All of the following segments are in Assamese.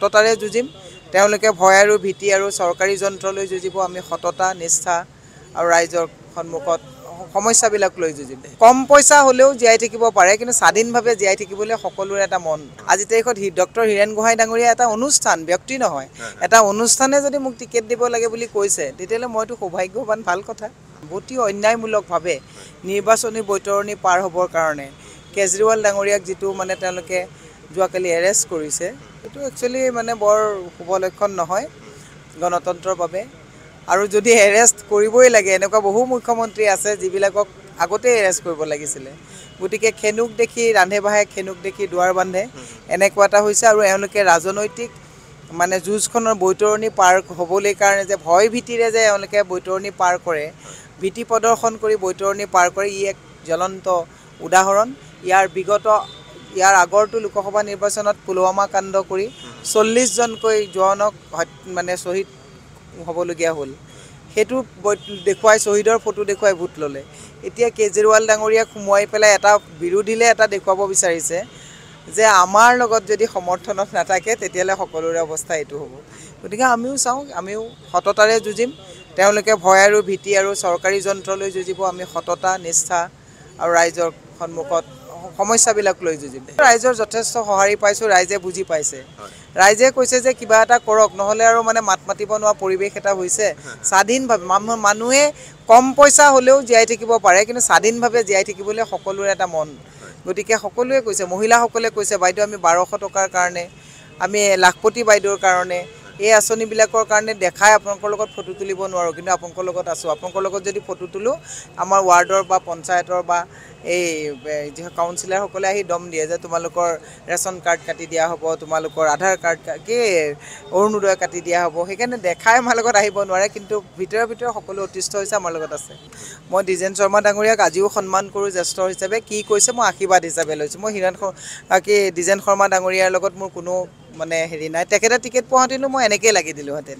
সততাৰে যুঁজিম তেওঁলোকে ভয় আৰু ভীতি আৰু চৰকাৰী যন্ত্ৰলৈ যুঁজিব আমি সততা নিষ্ঠা আৰু ৰাইজৰ সন্মুখত সমস্যাবিলাক লৈ যুঁজিম কম পইচা হ'লেও জীয়াই থাকিব পাৰে কিন্তু স্বাধীনভাৱে জীয়াই থাকিবলৈ সকলোৰে এটা মন আজি তাৰিখত ডক্টৰ হীৰেণ গোহাঁই ডাঙৰীয়া এটা অনুষ্ঠান ব্যক্তি নহয় এটা অনুষ্ঠানে যদি মোক টিকেট দিব লাগে বুলি কৈছে তেতিয়াহ'লে মইতো সৌভাগ্যৱান ভাল কথা অতি অন্যায়মূলকভাৱে নিৰ্বাচনী বৈতৰণি পাৰ হ'বৰ কাৰণে কেজৰিৱাল ডাঙৰীয়াক যিটো মানে তেওঁলোকে যোৱাকালি এৰেষ্ট কৰিছে এইটো একচুৱেলি মানে বৰ শুভ লক্ষণ নহয় গণতন্ত্ৰৰ বাবে আৰু যদি এৰেষ্ট কৰিবই লাগে এনেকুৱা বহু মুখ্যমন্ত্ৰী আছে যিবিলাকক আগতেই এৰেষ্ট কৰিব লাগিছিলে গতিকে খেনুক দেখি ৰান্ধে বাঢ়ে খেনুক দেখি দুৱাৰ বান্ধে এনেকুৱা এটা হৈছে আৰু এওঁলোকে ৰাজনৈতিক মানে যুঁজখনৰ বৈতৰণী পাৰ হ'বলৈ কাৰণে যে ভয় ভীতিৰে যে এওঁলোকে বৈতৰণী পাৰ কৰে ভীতি প্ৰদৰ্শন কৰি বৈতৰণী পাৰ কৰে ই এক জ্বলন্ত উদাহৰণ ইয়াৰ বিগত ইয়াৰ আগৰটো লোকসভা নিৰ্বাচনত পুলৱামা কাণ্ড কৰি চল্লিছজনকৈ জোৱানক মানে শ্বহীদ হ'বলগীয়া হ'ল সেইটো দেখুৱাই শ্বহীদৰ ফটো দেখুৱাই ভোট ল'লে এতিয়া কেজৰিৱাল ডাঙৰীয়াক সোমোৱাই পেলাই এটা বিৰোধীলৈ এটা দেখুৱাব বিচাৰিছে যে আমাৰ লগত যদি সমৰ্থনত নাথাকে তেতিয়াহ'লে সকলোৰে অৱস্থা এইটো হ'ব গতিকে আমিও চাওঁ আমিও সততাৰে যুঁজিম তেওঁলোকে ভয় আৰু ভীতি আৰু চৰকাৰী যন্ত্ৰলৈ যুঁজিব আমি সততা নিষ্ঠা আৰু ৰাইজৰ সন্মুখত সমস্যাবিলাক লৈ যুঁজিম ৰাইজৰ যথেষ্ট সঁহাৰি পাইছো ৰাইজে বুজি পাইছে ৰাইজে কৈছে যে কিবা এটা কৰক নহ'লে আৰু মানে মাত মাতিব নোৱাৰা পৰিৱেশ এটা হৈছে স্বাধীনভাৱে মানুহ মানুহে কম পইচা হ'লেও জীয়াই থাকিব পাৰে কিন্তু স্বাধীনভাৱে জীয়াই থাকিবলৈ সকলোৰে এটা মন গতিকে সকলোৱে কৈছে মহিলাসকলে কৈছে বাইদেউ আমি বাৰশ টকাৰ কাৰণে আমি লাখপতি বাইদেউৰ কাৰণে এই আঁচনিবিলাকৰ কাৰণে দেখাই আপোনালোকৰ লগত ফটো তুলিব নোৱাৰোঁ কিন্তু আপোনালোকৰ লগত আছোঁ আপোনালোকৰ লগত যদি ফটো তোলোঁ আমাৰ ৱাৰ্ডৰ বা পঞ্চায়তৰ বা এই যিসকল কাউঞ্চিলাৰসকলে আহি দম দিয়ে যে তোমালোকৰ ৰেচন কাৰ্ড কাটি দিয়া হ'ব তোমালোকৰ আধাৰ কাৰ্ড কি অৰুণোদয় কাটি দিয়া হ'ব সেইকাৰণে দেখাই আমাৰ লগত আহিব নোৱাৰে কিন্তু ভিতৰে ভিতৰে সকলো অতিষ্ঠ হৈছে আমাৰ লগত আছে মই দ্বিজেন শৰ্মা ডাঙৰীয়াক আজিও সন্মান কৰোঁ জ্যেষ্ঠ হিচাপে কি কৈছে মই আশীৰ্বাদ হিচাপে লৈছোঁ মই হিৰণ কি দ্বিজেন শৰ্মা ডাঙৰীয়াৰ লগত মোৰ কোনো মানে হেৰি নাই তেখেতে টিকেট পোৱাহেঁতেনো মই এনেকৈয়ে লাগি দিলোঁহেঁতেন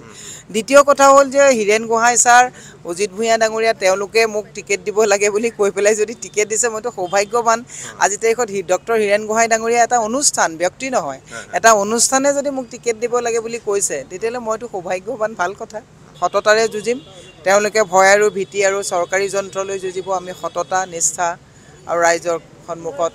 দ্বিতীয় কথা হ'ল যে হীৰেণ গোহাঁই ছাৰ অজিত ভূঞা ডাঙৰীয়া তেওঁলোকে মোক টিকেট দিব লাগে বুলি কৈ পেলাই যদি টিকেট দিছে মইতো সৌভাগ্যৱান আজি তাৰিখত ডক্টৰ হীৰেণ গোহাঁই ডাঙৰীয়া এটা অনুষ্ঠান ব্যক্তি নহয় এটা অনুষ্ঠানে যদি মোক টিকেট দিব লাগে বুলি কৈছে তেতিয়াহ'লে মইতো সৌভাগ্যৱান ভাল কথা সততাৰে যুঁজিম তেওঁলোকে ভয় আৰু ভীতি আৰু চৰকাৰী যন্ত্ৰলৈ যুঁজিব আমি সততা নিষ্ঠা আৰু ৰাইজৰ সন্মুখত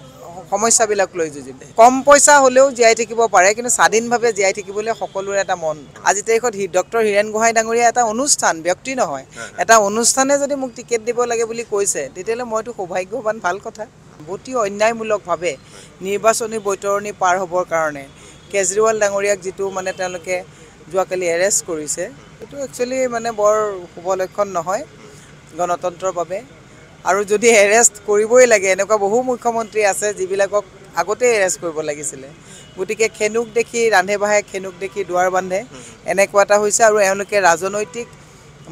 সমস্যাবিলাক লৈ যুঁজিম কম পইচা হলেও জীয়াই থাকিব পাৰে কিন্তু স্বাধীনভাৱে জীয়াই থাকিবলৈ সকলোৰে এটা মন আজি তাৰিখত ডক্টৰ হীৰেণ গোহাঁই ডাঙৰীয়া এটা অনুষ্ঠান ব্যক্তি নহয় এটা অনুষ্ঠানে যদি মোক টিকেট দিব লাগে বুলি কৈছে তেতিয়াহ'লে মইতো সৌভাগ্যৱান ভাল কথা অতি অন্যায়মূলকভাৱে নিৰ্বাচনী বৈতৰণী পাৰ হ'বৰ কাৰণে কেজৰিৱাল ডাঙৰীয়াক যিটো মানে তেওঁলোকে যোৱাকালি এৰেষ্ট কৰিছে সেইটো একচুৱেলি মানে বৰ শুভ লক্ষণ নহয় গণতন্ত্ৰৰ বাবে আৰু যদি এৰেষ্ট কৰিবই লাগে এনেকুৱা বহু মুখ্যমন্ত্ৰী আছে যিবিলাকক আগতেই এৰেষ্ট কৰিব লাগিছিলে গতিকে খেনুক দেখি ৰান্ধে বাঢ়ে খেনুক দেখি দুৱাৰ বান্ধে এনেকুৱা এটা হৈছে আৰু এওঁলোকে ৰাজনৈতিক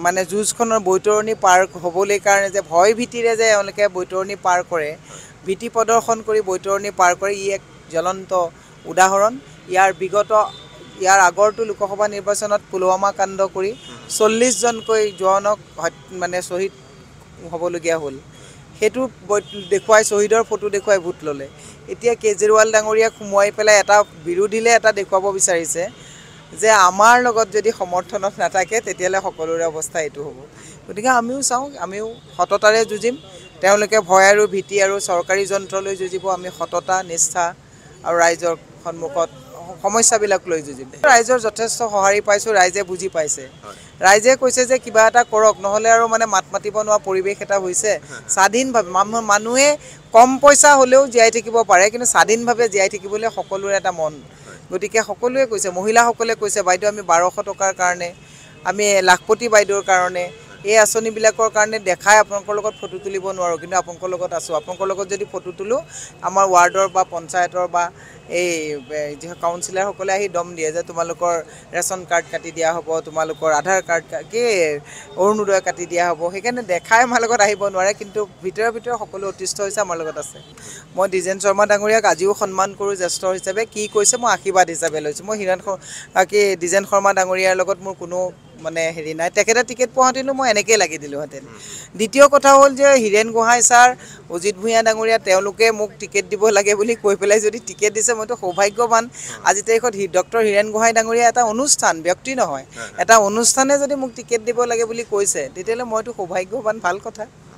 মানে যুঁজখনৰ বৈতৰণী পাৰ হ'বলৈ কাৰণে যে ভয় ভীতিৰে যে এওঁলোকে বৈতৰণী পাৰ কৰে ভীতি প্ৰদৰ্শন কৰি বৈতৰণী পাৰ কৰে ই এক জ্বলন্ত উদাহৰণ ইয়াৰ বিগত ইয়াৰ আগৰটো লোকসভা নিৰ্বাচনত পুলৱামা কাণ্ড কৰি চল্লিছজনকৈ জোৱানক মানে শ্বহীদ হ'বলগীয়া হ'ল সেইটো দেখুৱাই শ্বহীদৰ ফটো দেখুৱাই ভোট ল'লে এতিয়া কেজৰিৱাল ডাঙৰীয়াক সোমোৱাই পেলাই এটা বিৰোধীলৈ এটা দেখুৱাব বিচাৰিছে যে আমাৰ লগত যদি সমৰ্থনত নাথাকে তেতিয়াহ'লে সকলোৰে অৱস্থা এইটো হ'ব গতিকে আমিও চাওঁ আমিও সততাৰে যুঁজিম তেওঁলোকে ভয় আৰু ভীতি আৰু চৰকাৰী যন্ত্ৰলৈ যুঁজিব আমি সততা নিষ্ঠা আৰু ৰাইজৰ সন্মুখত সমস্যাবিলাক লৈ যুঁজিম ৰাইজৰ যথেষ্ট সঁহাৰি পাইছোঁ ৰাইজে বুজি পাইছে ৰাইজে কৈছে যে কিবা এটা কৰক নহ'লে আৰু মানে মাত মাতিব নোৱাৰা পৰিৱেশ এটা হৈছে স্বাধীনভাৱে মানুহে কম পইচা হ'লেও জীয়াই থাকিব পাৰে কিন্তু স্বাধীনভাৱে জীয়াই থাকিবলৈ সকলোৰে এটা মন গতিকে সকলোৱে কৈছে মহিলাসকলে কৈছে বাইদেউ আমি বাৰশ টকাৰ কাৰণে আমি লাখপতি বাইদেউৰ কাৰণে এই আঁচনিবিলাকৰ কাৰণে দেখাই আপোনালোকৰ লগত ফটো তুলিব নোৱাৰোঁ কিন্তু আপোনালোকৰ লগত আছোঁ আপোনালোকৰ লগত যদি ফটো তোলোঁ আমাৰ ৱাৰ্ডৰ বা পঞ্চায়তৰ বা এই যি কাউঞ্চিলাৰসকলে আহি দম দিয়ে যে তোমালোকৰ ৰেচন কাৰ্ড কাটি দিয়া হ'ব তোমালোকৰ আধাৰ কাৰ্ড কি অৰুণোদয় কাটি দিয়া হ'ব সেইকাৰণে দেখাই আমাৰ লগত আহিব নোৱাৰে কিন্তু ভিতৰে ভিতৰে সকলো অতিষ্ঠ হৈছে আমাৰ লগত আছে মই দ্বিজেন শৰ্মা ডাঙৰীয়াক আজিও সন্মান কৰোঁ জ্যেষ্ঠ হিচাপে কি কৈছে মই আশীৰ্বাদ হিচাপে লৈছোঁ মই হিৰণ কি দ্বিজেন শৰ্মা ডাঙৰীয়াৰ লগত মোৰ কোনো মানে হেৰি নাই তেখেতে টিকেট পোৱাহেঁতেনো মই এনেকৈয়ে লাগি দিলোঁহেঁতেন দ্বিতীয় কথা হ'ল যে হীৰেণ গোহাঁই ছাৰ অজিত ভূঞা ডাঙৰীয়া তেওঁলোকে মোক টিকেট দিব লাগে বুলি কৈ পেলাই যদি টিকেট দিছে মইতো সৌভাগ্যৱান আজি তাৰিখত ডক্টৰ হীৰেণ গোহাঁই ডাঙৰীয়া এটা অনুষ্ঠান ব্যক্তি নহয় এটা অনুষ্ঠানে যদি মোক টিকেট দিব লাগে বুলি কৈছে তেতিয়াহ'লে মইতো সৌভাগ্যৱান ভাল কথা